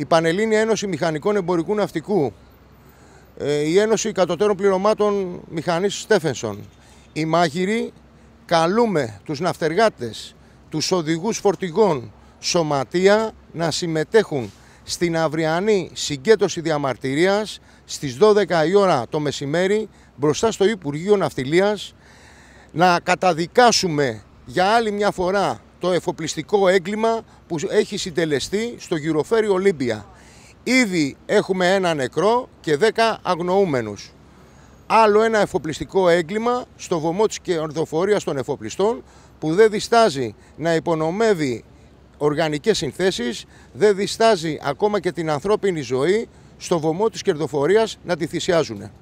η Πανελλήνια Ένωση Μηχανικών Εμπορικού Ναυτικού, ε, η Ένωση Κατωτέρων Πληρωμάτων Μηχανής Στέφενσον, οι μάγειροι καλούμε τους ναυτεργάτες, τους οδηγούς φορτηγών, σωματεία να συμμετέχουν στην αυριανή συγκέντρωση διαμαρτυρίας στις 12 η ώρα το μεσημέρι μπροστά στο Υπουργείο Ναυτιλίας να καταδικάσουμε για άλλη μια φορά το εφοπλιστικό έγκλημα που έχει συντελεστεί στο γυροφέρι Ολύμπια. Ήδη έχουμε ένα νεκρό και δέκα αγνοούμενους. Άλλο ένα εφοπλιστικό έγκλημα στο βωμό της κερδοφορίας των εφοπλιστών που δεν διστάζει να υπονομεύει οργανικές συνθέσεις, δεν διστάζει ακόμα και την ανθρώπινη ζωή στο βωμό της κερδοφορίας να τη θυσιάζουν.